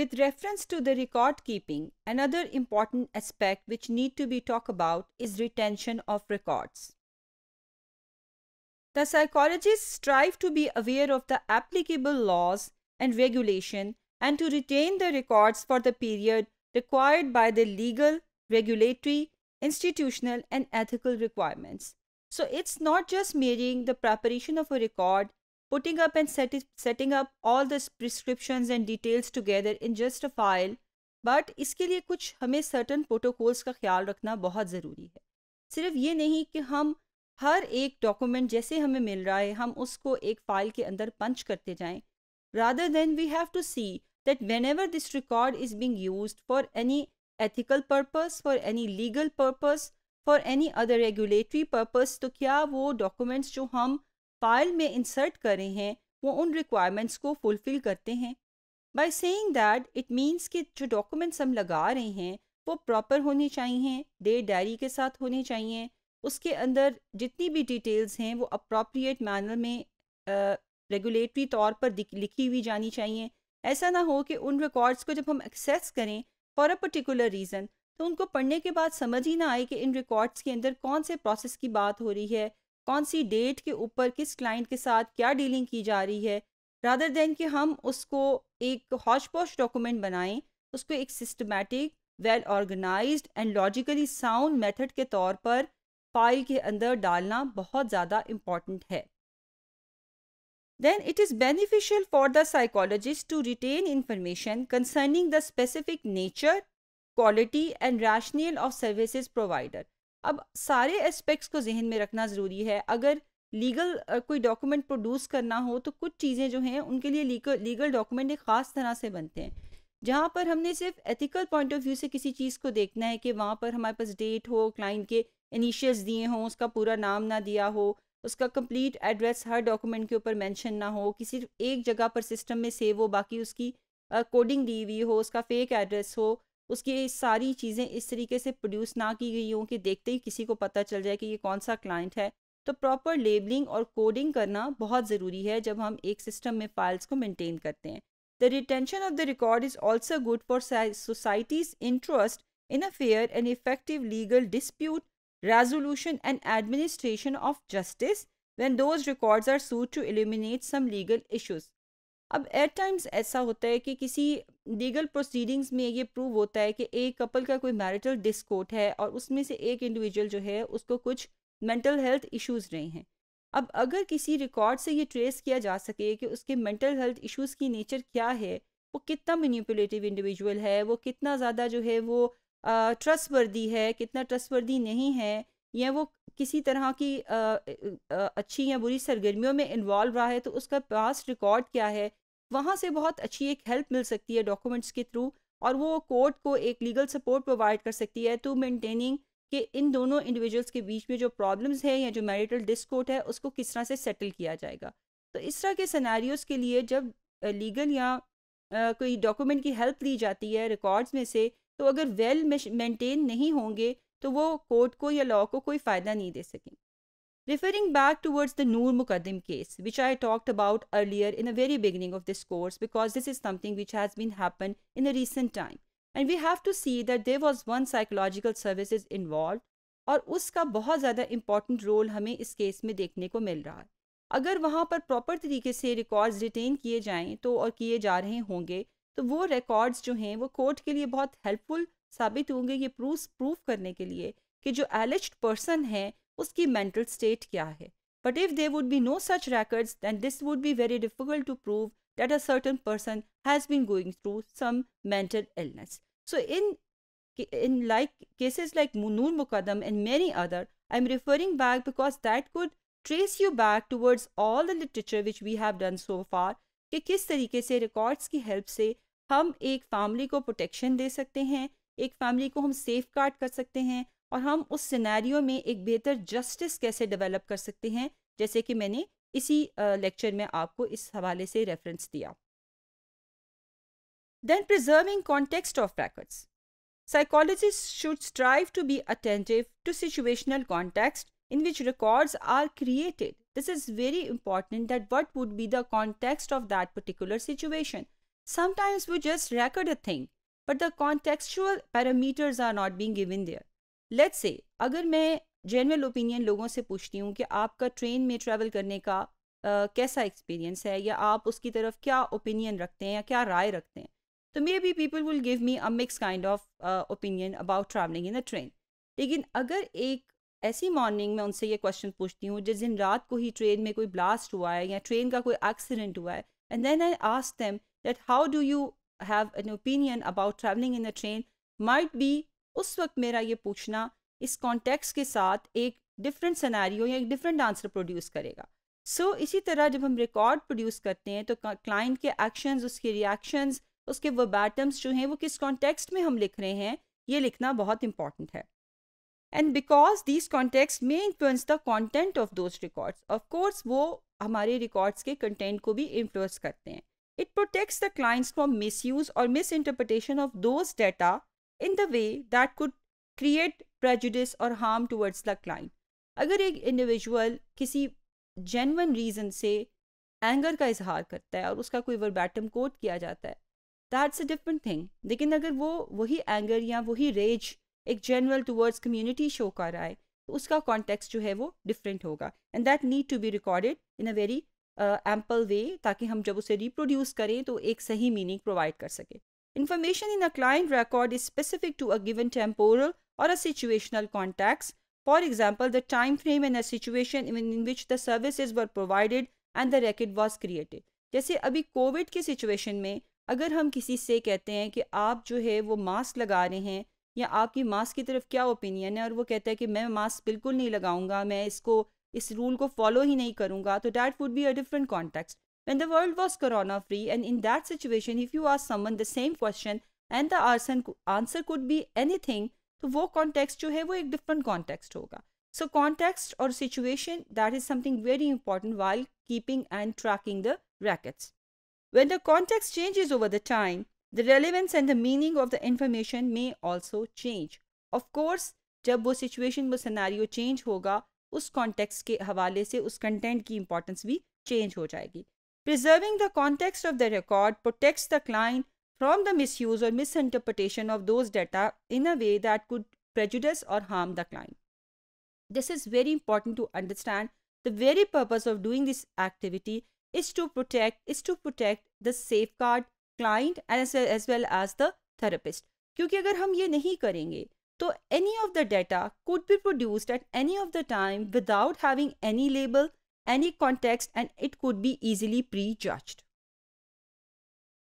With reference to the record keeping, another important aspect which need to be talked about is retention of records. The psychologists strive to be aware of the applicable laws and regulation and to retain the records for the period required by the legal, regulatory, institutional and ethical requirements. So it's not just merely the preparation of a record, putting up and set it, setting up all the prescriptions and details together in just a file but iske liye kuch hame certain protocols ka khayal rakhna bahut zaruri hai sirf ye nahi ki hum har ek document jaise hame mil raha hai hum usko ek file ke andar punch karte jaye rather than we have to see that whenever this record is being used for any ethical purpose for any legal purpose for any other regulatory purpose to kya wo documents jo hum file में insert करे हैं वो उन requirements को fulfil करते हैं by saying that it means कि जो डॉक्यूमेंट्स हम लगा रहे हैं वो प्रॉपर होने चाहिए डे डायरी के साथ होने चाहिए उसके अंदर जितनी भी डिटेल्स हैं वो अप्रोप्रिएट मैनर में रेगुलेटरी तौर पर लिखी हुई जानी चाहिए ऐसा ना हो कि उन रिकॉर्ड्स को जब हम एक्सेस करें फॉर अ पर्टिकुलर रीज़न तो उनको पढ़ने के बाद समझ ही ना आए कि इन रिकॉर्ड्स के अंदर कौन से प्रोसेस की बात हो रही है कौन सी डेट के ऊपर किस क्लाइंट के साथ क्या डीलिंग की जा रही है रादर देन कि हम उसको एक हॉश पॉश डॉक्यूमेंट बनाएं उसको एक systematic well organised and logically sound method के तौर पर फाइल के अंदर डालना बहुत ज़्यादा इम्पॉर्टेंट है then it is beneficial for the psychologist to retain information concerning the specific nature quality and rationale of services provider अब सारे एस्पेक्ट्स को जहन में रखना ज़रूरी है अगर लीगल कोई डॉक्यूमेंट प्रोड्यूस करना हो तो कुछ चीज़ें जो हैं उनके लिए लीगल डॉक्यूमेंट एक ख़ास तरह से बनते हैं जहाँ पर हमने सिर्फ एथिकल पॉइंट ऑफ व्यू से किसी चीज़ को देखना है कि वहाँ पर हमारे पास डेट हो क्लाइंट के इनिशियल्स दिए हों उसका पूरा नाम ना दिया हो उसका कंप्लीट एड्रेस हर डॉक्यूमेंट के ऊपर मेंशन ना हो कि सिर्फ एक जगह पर सिस्टम में सेव हो बाकी उसकी कोडिंग दी हुई हो उसका फेक एड्रेस हो उसकी सारी चीज़ें इस तरीके से प्रोड्यूस ना की गई हों कि देखते ही किसी को पता चल जाए कि ये कौन सा क्लाइंट है तो प्रॉपर लेबलिंग और कोडिंग करना बहुत ज़रूरी है जब हम एक सिस्टम में फाइल्स को मेनटेन करते हैं the retention of the record is also good for society's interest in a fair and effective legal dispute resolution and administration of justice when those records are suit to eliminate some legal issues अब at times ऐसा होता है कि किसी legal proceedings में ये prove होता है कि एक कपल का कोई मैरिटल डिस्कोट है और उसमें से एक इंडिविजुअल जो है उसको कुछ मेंटल हेल्थ इश्यूज रहे हैं अब अगर किसी रिकॉर्ड से ये ट्रेस किया जा सके कि उसके मेंटल हेल्थ इश्यूज़ की नेचर क्या है वो कितना मैनिपुलेटिव इंडिविजुअल है वो कितना ज़्यादा जो है वो ट्रस्ट वर्दी है कितना ट्रस्ट वर्दी नहीं है या वो किसी तरह की आ, आ, अच्छी या बुरी सरगर्मियों में इन्वॉल्व रहा है तो उसका पास रिकॉर्ड क्या है वहाँ से बहुत अच्छी एक हेल्प मिल सकती है डॉक्यूमेंट्स के थ्रू और वो कोर्ट को एक लीगल सपोर्ट प्रोवाइड कर सकती है टू मेंटेनिंग कि इन दोनों इंडिविजुअल्स के बीच में जो प्रॉब्लम्स हैं या जो मैरिटल डिस्कोट है उसको किस तरह से सेटल किया जाएगा तो इस तरह के सिनेरियोस के लिए जब लीगल या कोई डॉक्यूमेंट की हेल्प ली जाती है रिकॉर्ड्स में से तो अगर वेल मेंटेन नहीं होंगे तो वो कोर्ट को या लॉ को कोई फ़ायदा नहीं दे सकेंगे Referring back towards the Noor Mukaddim case, which I talked about earlier in the very beginning of this course because this is something which has been happened in the recent time. And we have to see that there was one psychological services involved और उसका बहुत ज़्यादा important role हमें इस case में देखने को मिल रहा है अगर वहाँ पर प्रॉपर तरीके से रिकॉर्ड्स रिटेन किए जाएं तो और किए जा रहे होंगे तो वो रिकॉर्ड्स जो हैं वो कोर्ट के लिए बहुत हेल्पफुल साबित होंगे ये प्रूफ प्रूफ करने के लिए कि जो एलिज्ड पर्सन है उसकी मेंटल स्टेट क्या है but if they would be no such records then this would be very difficult to prove that a certain person has been going through some mental illness so in in like cases like Noor Mukadam and many other I am referring back because that could trace you back towards all the literature which we have done so far कि किस तरीके से records की help से हम एक family को protection दे सकते हैं एक फैमिली को हम सेफ कार्ड कर सकते हैं और हम उस सिनेरियो में एक बेहतर जस्टिस कैसे डेवलप कर सकते हैं जैसे कि मैंने इसी लेक्चर में आपको इस हवाले से रेफरेंस दिया then preserving context of records psychologist should strive to be attentive to situational context in which records are created this is very important that what would be the context of that particular situation sometimes we just record a thing but the contextual parameters are not being given there let's say अगर मैं general opinion लोगों से पूछती हूँ कि आपका train में travel करने का Uh, कैसा एक्सपीरियंस है या आप उसकी तरफ क्या ओपिनियन रखते हैं या क्या राय रखते हैं तो maybe people will give me a mix kind of opinion about travelling in a train लेकिन अगर एक ऐसी मॉर्निंग में उनसे ये क्वेश्चन पूछती हूँ जिस दिन रात को ही ट्रेन में कोई ब्लास्ट हुआ है या ट्रेन का कोई एक्सीडेंट हुआ है and then I ask them that how do you have an opinion about travelling in a train might be उस वक्त मेरा ये पूछना इस कॉन्टेक्स्ट के साथ एक डिफरेंट सिनेरियो या एक डिफरेंट आंसर प्रोड्यूस करेगा सो so, इसी तरह जब हम रिकॉर्ड प्रोड्यूस करते हैं तो क्लाइंट के एक्शंस उसके रिएक्शंस उसके वर्बैटम्स जो हैं वो किस कॉन्टेक्स्ट में हम लिख रहे हैं ये लिखना बहुत इंपॉर्टेंट है एंड बिकॉज दिस कॉन्टेक्स्ट में influence the content of those records of course वो हमारे रिकॉर्ड्स के कंटेंट को भी इन्फ्लुएंस करते हैं it protects the clients from misuse और misinterpretation of those data in the way that could create prejudice और हार्म टूवर्ड्स द क्लाइंट अगर एक इंडिविजुअल किसी जेनवन रीज़न से एंगर का इजहार करता है और उसका कोई वर्बैटम कोट किया जाता है दैट्स अ डिफरेंट थिंग लेकिन अगर वो वही एंगर या वही रेज एक जनरल टूवर्ड्स कम्युनिटी शो कर रहा है तो उसका कॉन्टेक्स जो है वो डिफरेंट होगा and that need to be recorded in a very ample way ताकि हम जब उसे रिप्रोड्यूस करें तो एक सही मीनिंग प्रोवाइड कर सके Information in a client record is specific to a given temporal or a situational context. For example, the time frame and a situation in which the services were provided and the record was created. जैसे अभी Covid की situation में अगर हम किसी से कहते हैं कि आप जो है वो मास्क लगा रहे हैं या आपकी मास्क की तरफ क्या ओपिनियन है और वो कहता है कि मैं मास्क बिल्कुल नहीं लगाऊंगा मैं इसको इस रूल को फॉलो ही नहीं करूंगा तो that would be a different context when the world was corona free and in that situation if you ask someone the same question and the answer could be anything to wo context jo hai wo ek different context hoga so context or situation that is something very important while keeping and tracking the rackets when the context changes over the time the relevance and the meaning of the information may also change of course jab wo situation wo scenario change hoga us context ke hawale se us content ki importance bhi change ho jayegi Preserving the context of the record protects the client from the misuse or misinterpretation of those data in a way that could prejudice or harm the client. This is very important to understand. The very purpose of doing this activity is to protect is to protect the safeguard client as well as, well as the therapist. क्योंकि अगर हम ये नहीं करेंगे तो any of the data could be produced at any of the time without having any label any context and it could be easily prejudged.